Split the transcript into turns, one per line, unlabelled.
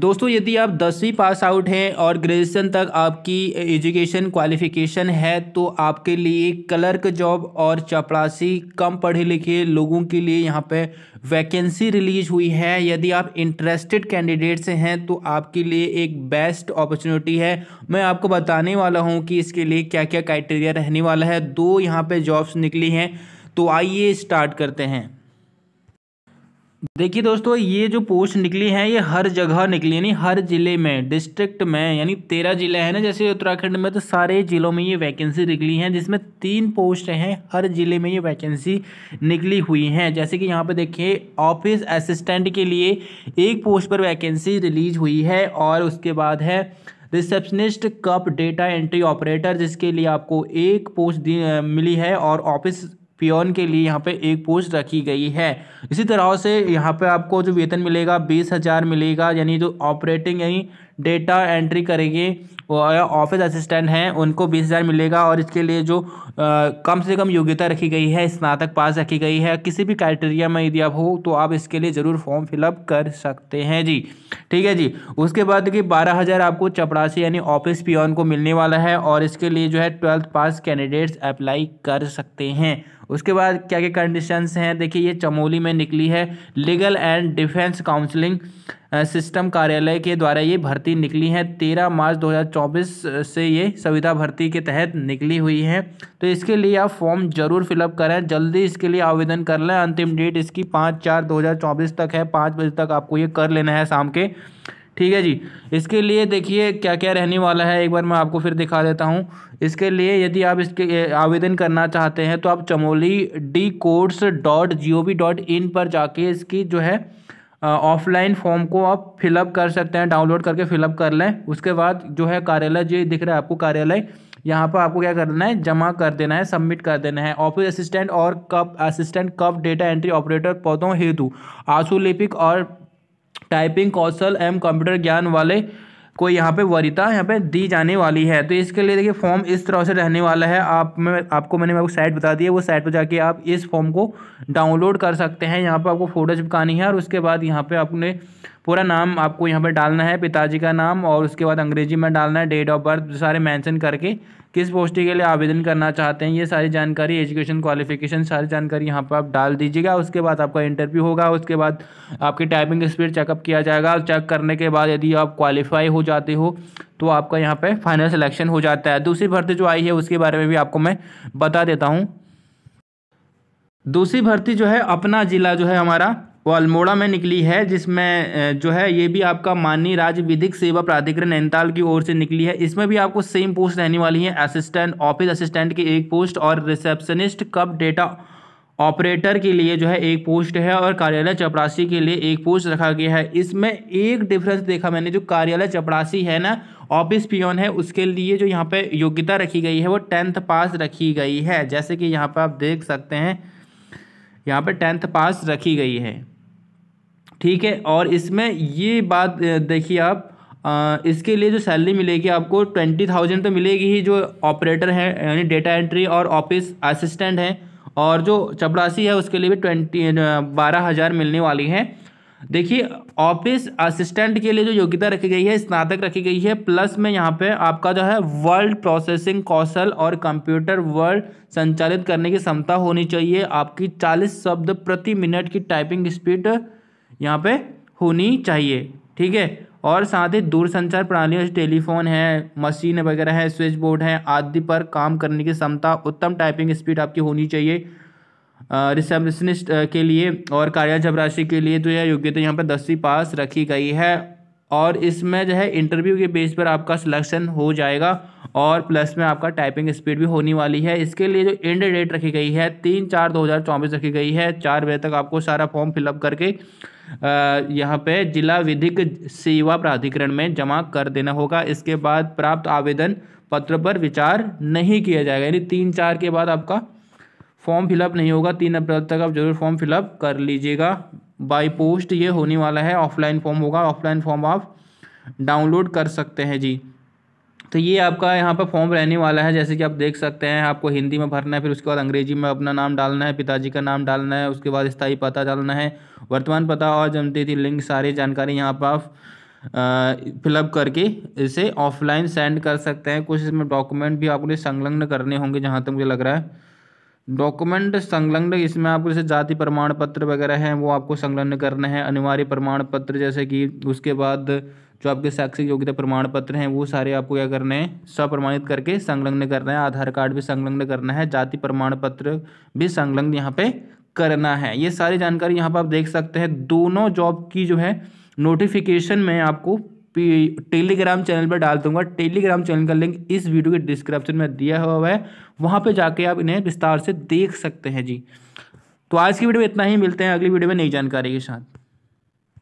दोस्तों यदि आप दसवीं पास आउट हैं और ग्रेजुएशन तक आपकी एजुकेशन क्वालिफिकेशन है तो आपके लिए क्लर्क जॉब और चपरासी कम पढ़े लिखे लोगों के लिए यहाँ पे वैकेंसी रिलीज हुई है यदि आप इंटरेस्टेड कैंडिडेट से हैं तो आपके लिए एक बेस्ट अपॉर्चुनिटी है मैं आपको बताने वाला हूँ कि इसके लिए क्या क्या क्राइटेरिया रहने वाला है दो यहाँ पर जॉब्स निकली हैं तो आइए स्टार्ट करते हैं देखिए दोस्तों ये जो पोस्ट निकली है ये हर जगह निकली यानी हर ज़िले में डिस्ट्रिक्ट में यानी तेरह ज़िले हैं ना जैसे उत्तराखंड में तो सारे ज़िलों में ये वैकेंसी निकली हैं जिसमें तीन पोस्ट हैं हर ज़िले में ये वैकेंसी निकली हुई हैं जैसे कि यहाँ पे देखिए ऑफिस असिस्टेंट के लिए एक पोस्ट पर वैकेंसी रिलीज हुई है और उसके बाद है receptionist cum data entry operator जिसके लिए आपको एक पोस्ट मिली है और ऑफिस पियोन के लिए यहाँ पे एक पोस्ट रखी गई है इसी तरह से यहाँ पे आपको जो वेतन मिलेगा बीस हज़ार मिलेगा यानी जो ऑपरेटिंग यानी डेटा एंट्री करेंगे ऑफिस असिस्टेंट हैं उनको बीस हज़ार मिलेगा और इसके लिए जो आ, कम से कम योग्यता रखी गई है स्नातक पास रखी गई है किसी भी क्राइटेरिया में यदि आप हो तो आप इसके लिए ज़रूर फॉर्म फिलअप कर सकते हैं जी ठीक है जी उसके बाद देखिए बारह हज़ार आपको चपरासी यानी ऑफिस पियोन को मिलने वाला है और इसके लिए जो है ट्वेल्थ पास कैंडिडेट्स अप्लाई कर सकते हैं उसके बाद क्या क्या कंडीशंस हैं देखिए ये चमोली में निकली है legal and defence counselling system कार्यालय के द्वारा ये भर्ती निकली है तेरह मार्च 2024 से ये सुविधा भर्ती के तहत निकली हुई है तो इसके लिए आप फॉर्म जरूर फिलअप करें जल्दी इसके लिए आवेदन कर लें अंतिम डेट इसकी पाँच चार दो तक है पाँच बजे तक आपको ये कर लेना है शाम के ठीक है जी इसके लिए देखिए क्या क्या रहने वाला है एक बार मैं आपको फिर दिखा देता हूँ इसके लिए यदि आप इसके आवेदन करना चाहते हैं तो आप Chamoli D courts dot G O V dot in पर जाके इसकी जो है ऑफलाइन फॉर्म को आप फिलअप कर सकते हैं डाउनलोड करके फिलअप कर लें उसके बाद जो है कार्यालय जो दिख रहा है आपको कार्यालय यहाँ पर आपको क्या करना है जमा कर देना है सबमिट कर देना है ऑफिस असिस्टेंट और cum assistant cum data entry operator पौधों हेतु लिपिक और टाइपिंग कौशल एवं कंप्यूटर ज्ञान वाले को यहाँ पे वरिता यहाँ पे दी जाने वाली है तो इसके लिए देखिए फॉर्म इस तरह से रहने वाला है आप में आपको मैंने आपको साइट बता दी है वो साइट पर जाके आप इस फॉर्म को डाउनलोड कर सकते हैं यहाँ पर आपको फोटो चिपकानी है और उसके बाद यहाँ पर आपने पूरा नाम आपको यहाँ पर डालना है पिताजी का नाम और उसके बाद अंग्रेजी में डालना है डेट ऑफ बर्थ सारे मैंशन करके किस पोस्ट के लिए आवेदन करना चाहते हैं ये सारी जानकारी एजुकेशन क्वालिफिकेशन सारी जानकारी यहाँ पर आप डाल दीजिएगा उसके बाद आपका इंटरव्यू होगा उसके बाद आपकी टाइपिंग स्पीड चेकअप किया जाएगा चेक करने के बाद यदि आप क्वालिफाई हो जाते हो तो आपका यहाँ पर फाइनल सिलेक्शन हो जाता है दूसरी भर्ती जो आई है उसके बारे में भी आपको मैं बता देता हूँ दूसरी भर्ती जो है अपना ज़िला जो है हमारा वो अल्मोड़ा में निकली है जिसमें जो है ये भी आपका माननीय राज्य विधिक सेवा प्राधिकरण नैनीताल की ओर से निकली है इसमें भी आपको सेम पोस्ट रहने वाली है असिस्टेंट ऑफिस असिस्टेंट की एक पोस्ट और रिसेप्शनिस्ट कब डेटा ऑपरेटर के लिए जो है एक पोस्ट है और कार्यालय चपरासी के लिए एक पोस्ट रखा गया है इसमें एक डिफरेंस देखा मैंने जो कार्यालय चपरासी है ना ऑफिस पियोन है उसके लिए जो यहाँ पे योग्यता रखी गई है वो टेंथ पास रखी गई है जैसे कि यहाँ पर आप देख सकते हैं यहाँ पर टेंथ पास रखी गई है ठीक है और इसमें ये बात देखिए आप आ, इसके लिए जो सैलरी मिलेगी आपको ट्वेंटी थाउजेंड तो मिलेगी ही जो ऑपरेटर हैं यानी डेटा एंट्री और ऑफिस असिस्टेंट हैं और जो चपरासी है उसके लिए भी ट्वेंटी बारह हज़ार मिलने वाली है देखिए ऑफिस असिस्टेंट के लिए जो योग्यता रखी गई है स्नातक रखी गई है प्लस में यहाँ पे आपका जो है वर्ल्ड प्रोसेसिंग कौशल और कंप्यूटर वर्ल्ड संचालित करने की क्षमता होनी चाहिए आपकी चालीस शब्द प्रति मिनट की टाइपिंग स्पीड यहाँ पे होनी चाहिए ठीक है और साथ ही दूरसंचार प्रणालियों जैसे टेलीफोन है मशीन वगैरह है स्विच बोर्ड है आदि पर काम करने की क्षमता उत्तम टाइपिंग स्पीड आपकी होनी चाहिए रिसेप्शनिस्ट के लिए और कार्य जब राशि के लिए तो यह योग्यता तो यहाँ पर दसवीं पास रखी गई है और इसमें जो है इंटरव्यू के बेस पर आपका सिलेक्शन हो जाएगा और प्लस में आपका टाइपिंग स्पीड भी होने वाली है इसके लिए जो एंड डेट रखी गई है तीन चार दो हज़ार चौबीस रखी गई है चार बजे तक आपको सारा फॉर्म फिलअप करके यहाँ पे जिला विधिक सेवा प्राधिकरण में जमा कर देना होगा इसके बाद प्राप्त आवेदन पत्र पर विचार नहीं किया जाएगा यानी तीन चार के बाद आपका फॉर्म फिलअप नहीं होगा तीन अप्रैल तक आप जरूर फॉर्म फिलअप कर लीजिएगा बाई पोस्ट ये होने वाला है ऑफलाइन फॉर्म होगा ऑफलाइन फॉर्म आप डाउनलोड कर सकते हैं जी तो ये आपका यहाँ पर फॉर्म रहने वाला है जैसे कि आप देख सकते हैं आपको हिंदी में भरना है फिर उसके बाद अंग्रेजी में अपना नाम डालना है पिताजी का नाम डालना है उसके बाद स्थायी पता डालना है वर्तमान पता और जन्मतिथि लिंक सारी जानकारी यहाँ पर आप फिलअप करके इसे ऑफलाइन सेंड कर सकते हैं कुछ इसमें डॉक्यूमेंट भी आपको संलग्न करने होंगे जहाँ तक मुझे लग रहा है डॉक्यूमेंट संलग्न इसमें आपको जैसे जाति प्रमाण पत्र वगैरह हैं वो आपको संलग्न करने हैं अनिवार्य प्रमाण पत्र जैसे कि उसके बाद जो आपके शैक्षिक योग्यता प्रमाण पत्र हैं वो सारे आपको क्या करने हैं सप्रमाणित करके संलग्न करना है आधार कार्ड भी संलग्न करना है जाति प्रमाण पत्र भी संलग्न यहाँ पे करना है ये सारी जानकारी यहाँ पर आप देख सकते हैं दोनों जॉब की जो है नोटिफिकेशन में आपको टेलीग्राम चैनल पर डाल दूंगा टेलीग्राम चैनल का लिंक इस वीडियो के डिस्क्रिप्शन में दिया हुआ है वहाँ पे जाके आप इन्हें विस्तार से देख सकते हैं जी तो आज की वीडियो में इतना ही मिलते हैं अगली वीडियो में नई जानकारी के साथ